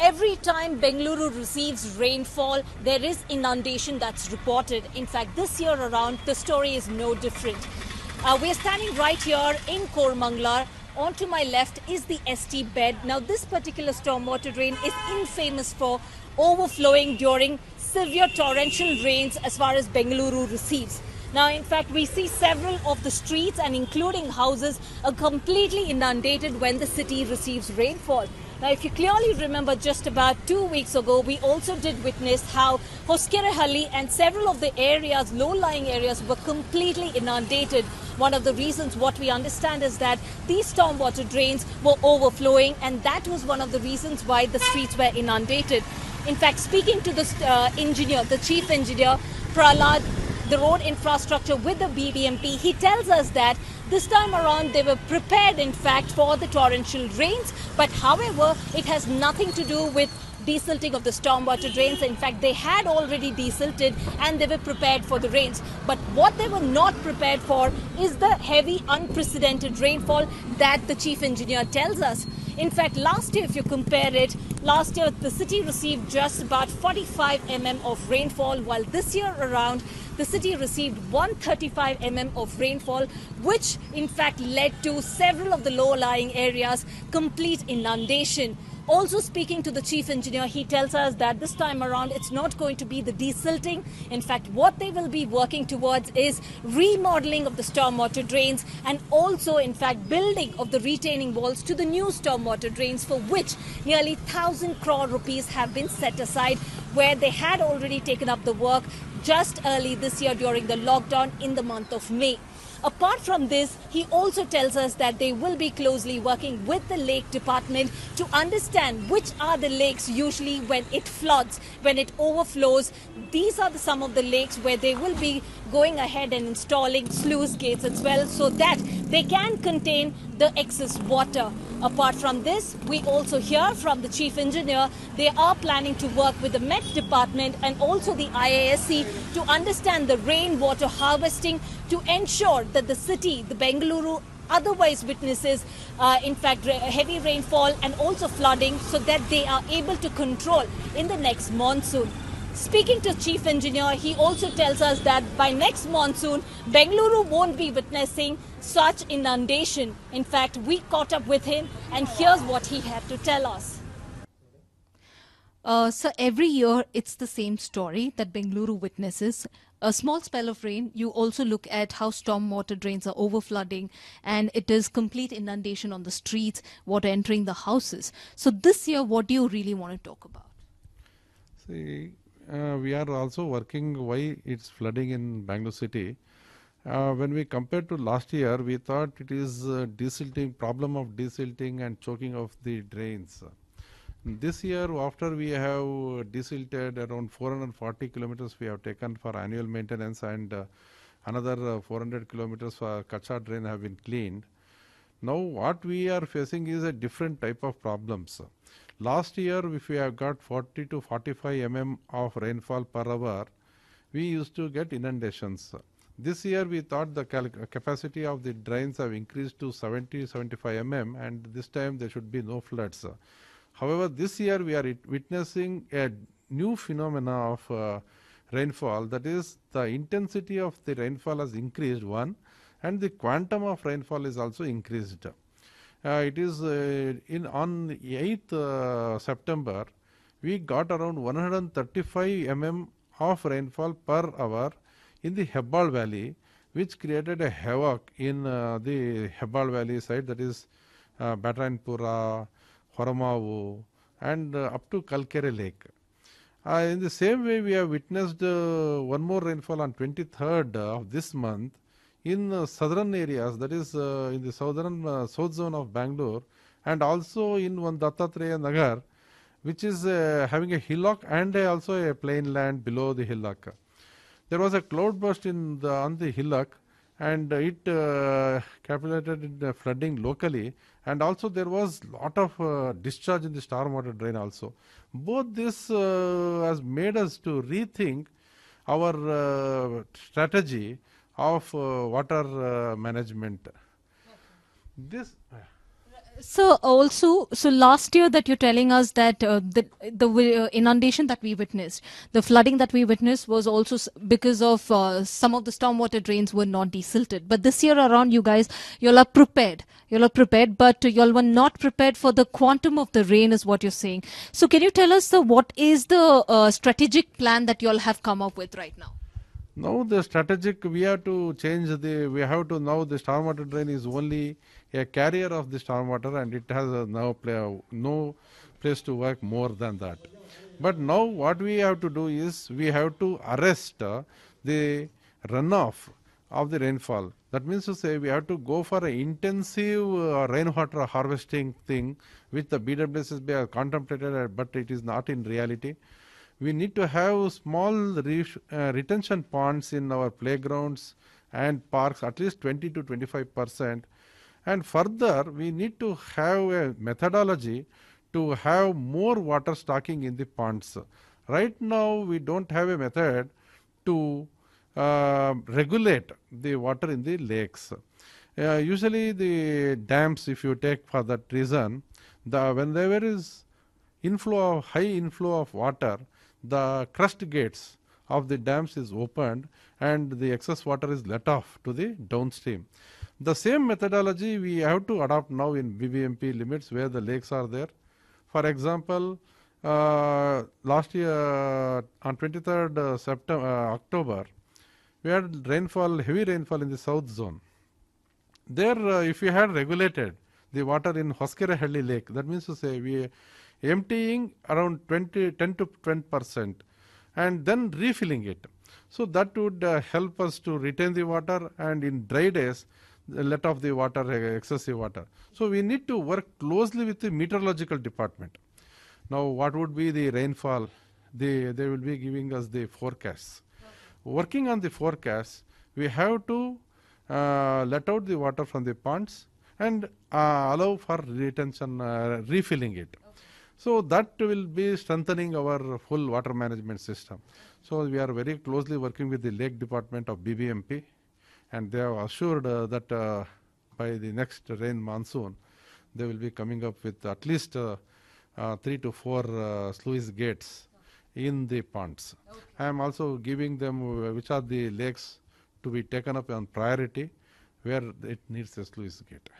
Every time Bengaluru receives rainfall, there is inundation that's reported. In fact, this year around, the story is no different. Uh, we're standing right here in Kormanglar. On to my left is the ST bed. Now, this particular stormwater drain is infamous for overflowing during severe torrential rains as far as Bengaluru receives. Now, in fact, we see several of the streets and including houses are completely inundated when the city receives rainfall. Now, if you clearly remember just about two weeks ago, we also did witness how Hoskerehali and several of the areas, low-lying areas, were completely inundated. One of the reasons what we understand is that these stormwater drains were overflowing and that was one of the reasons why the streets were inundated. In fact, speaking to the uh, engineer, the chief engineer, Pralad, the road infrastructure with the BBMP, he tells us that this time around, they were prepared, in fact, for the torrential rains. But however, it has nothing to do with desilting of the stormwater drains. In fact, they had already desilted and they were prepared for the rains. But what they were not prepared for is the heavy, unprecedented rainfall that the chief engineer tells us. In fact, last year, if you compare it, last year the city received just about 45 mm of rainfall, while this year around the city received 135 mm of rainfall, which in fact led to several of the low lying areas complete inundation. Also, speaking to the chief engineer, he tells us that this time around it's not going to be the desilting. In fact, what they will be working towards is remodeling of the stormwater drains and also, in fact, building of the retaining walls to the new stormwater drains, for which nearly 1,000 crore rupees have been set aside, where they had already taken up the work just early this year during the lockdown in the month of May. Apart from this, he also tells us that they will be closely working with the lake department to understand which are the lakes usually when it floods, when it overflows. These are the, some of the lakes where they will be going ahead and installing sluice gates as well so that they can contain the excess water. Apart from this, we also hear from the chief engineer they are planning to work with the Met department and also the IASC to understand the rainwater harvesting to ensure that the city, the Bengaluru otherwise witnesses, uh, in fact, heavy rainfall and also flooding so that they are able to control in the next monsoon. Speaking to Chief Engineer, he also tells us that by next monsoon, Bengaluru won't be witnessing such inundation. In fact, we caught up with him and here's what he had to tell us. Uh, so every year it's the same story that Bengaluru witnesses. A small spell of rain, you also look at how stormwater drains are overflooding and it is complete inundation on the streets, water entering the houses. So this year, what do you really want to talk about? See, uh, we are also working why it's flooding in Bangalore city. Uh, when we compared to last year, we thought it is a uh, desilting, problem of desilting and choking of the drains. This year, after we have desilted around 440 kilometers, we have taken for annual maintenance and uh, another uh, 400 kilometers for Kacha drain have been cleaned. Now, what we are facing is a different type of problems. Last year, if we have got 40 to 45 mm of rainfall per hour, we used to get inundations. This year, we thought the capacity of the drains have increased to 70 75 mm, and this time there should be no floods. However, this year we are witnessing a new phenomena of uh, rainfall, that is, the intensity of the rainfall has increased, one, and the quantum of rainfall is also increased. Uh, it is uh, in on 8th uh, September, we got around 135 mm of rainfall per hour in the Hebbal Valley, which created a havoc in uh, the Hebbal Valley side, that is uh, Batainpura, Horamavu, and uh, up to Kalkere Lake. Uh, in the same way, we have witnessed one more rainfall on 23rd of this month in uh, southern areas, that is uh, in the southern uh, south zone of Bangalore, and also in one Dattatreya Nagar, which is uh, having a hillock and also a plain land below the hillock. There was a cloudburst in the, on the hillock, and it uh, capitulated in flooding locally, and also there was lot of uh, discharge in the stormwater drain also. Both this has made us to rethink our strategy of uh, water uh, management. This. So also, so last year that you're telling us that uh, the the uh, inundation that we witnessed, the flooding that we witnessed was also because of uh, some of the stormwater drains were not desilted. But this year around, you guys, y'all are prepared. Y'all are prepared, but y'all were not prepared for the quantum of the rain, is what you're saying. So can you tell us sir, what is the strategic plan that y'all have come up with right now? Now the strategic, we have to change the, we have to now the stormwater drain is only a carrier of the stormwater and it has now play, no place to work more than that. But now what we have to do is we have to arrest the runoff of the rainfall. That means to say we have to go for an intensive uh, rainwater harvesting thing which the BWSSB has contemplated but it is not in reality we need to have small re uh, retention ponds in our playgrounds and parks, at least 20 to 25 percent. And further, we need to have a methodology to have more water stocking in the ponds. Right now, we don't have a method to uh, regulate the water in the lakes. Uh, usually, the dams, if you take for that reason, the, when there is inflow of high inflow of water, the crust gates of the dams is opened and the excess water is let off to the downstream. The same methodology we have to adopt now in BBMP limits where the lakes are there. For example, uh, last year uh, on 23rd uh, September, uh, October, we had rainfall, heavy rainfall in the south zone. There, uh, if we had regulated the water in hoskera Lake, that means to say we emptying around 20, 10 to 20 percent and then refilling it. So that would uh, help us to retain the water and in dry days let off the water, uh, excessive water. So we need to work closely with the meteorological department. Now what would be the rainfall? They, they will be giving us the forecasts. Working on the forecasts, we have to uh, let out the water from the ponds and uh, allow for retention, uh, refilling it. So that will be strengthening our full water management system. So we are very closely working with the Lake Department of BBMP, and they have assured uh, that uh, by the next rain monsoon, they will be coming up with at least uh, uh three to four uh, sluice gates in the ponds. Okay. I am also giving them uh, which are the lakes to be taken up on priority where it needs a sluice gate.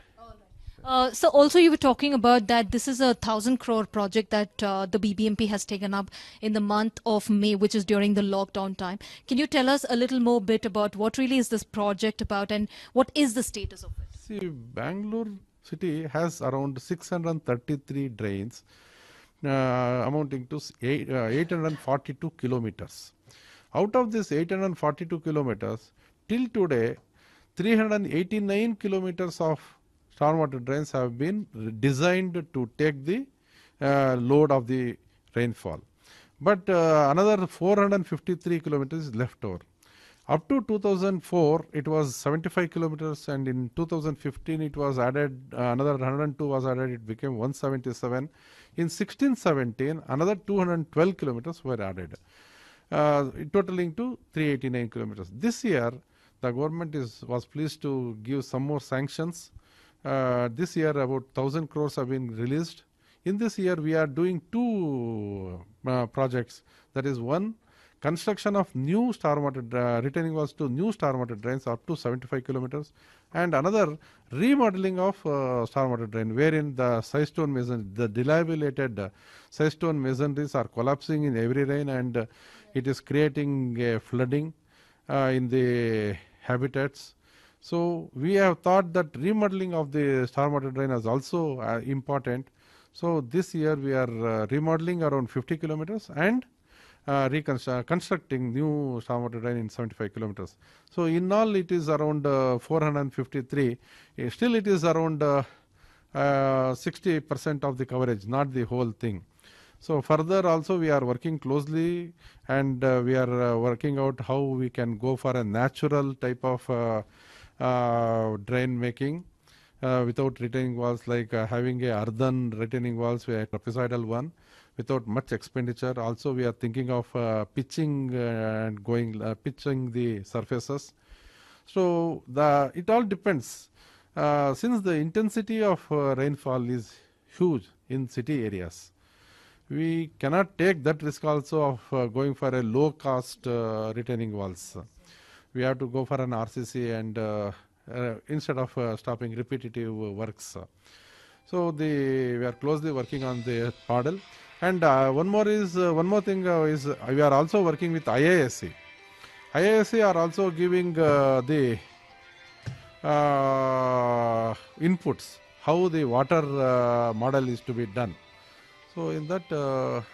Uh, so also you were talking about that this is a thousand crore project that uh, the BBMP has taken up in the month of May, which is during the lockdown time. Can you tell us a little more bit about what really is this project about and what is the status of it? See, Bangalore city has around 633 drains uh, amounting to eight, uh, 842 kilometers. Out of this 842 kilometers, till today, 389 kilometers of stormwater drains have been designed to take the uh, load of the rainfall. But uh, another 453 kilometers is left over. Up to 2004, it was 75 kilometers, and in 2015, it was added uh, another 102 was added. It became 177. In 1617, another 212 kilometers were added, uh, totaling to 389 kilometers. This year, the government is was pleased to give some more sanctions uh, this year about 1000 crores have been released. In this year we are doing two uh, projects that is one construction of new star water uh, retaining walls to new star water drains up to 75 kilometers and another remodeling of uh, star water drain wherein the systone masonry the dilapidated uh, systone masonries are collapsing in every rain and uh, it is creating flooding uh, in the habitats so we have thought that remodeling of the stormwater drain is also uh, important. So this year we are uh, remodeling around 50 kilometers and uh, reconstructing uh, new stormwater drain in 75 kilometers. So in all it is around uh, 453. Uh, still it is around 60% of the coverage, not the whole thing. So further also we are working closely and we are working out how we can go for a natural type of uh, drain making uh, without retaining walls like uh, having a earthen retaining walls we a trapezoidal one without much expenditure also we are thinking of pitching and going pitching the surfaces so the it all depends since the intensity of rainfall is huge in city areas we cannot take that risk also of uh, going for a low cost uh, retaining walls we have to go for an RCC and uh, uh, instead of uh, stopping repetitive works. So the we are closely working on the model. And uh, one more is uh, one more thing uh, is we are also working with IASC. IASC are also giving the inputs how the water model is to be done. So in that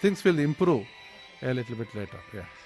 things will improve a little bit later. Yeah.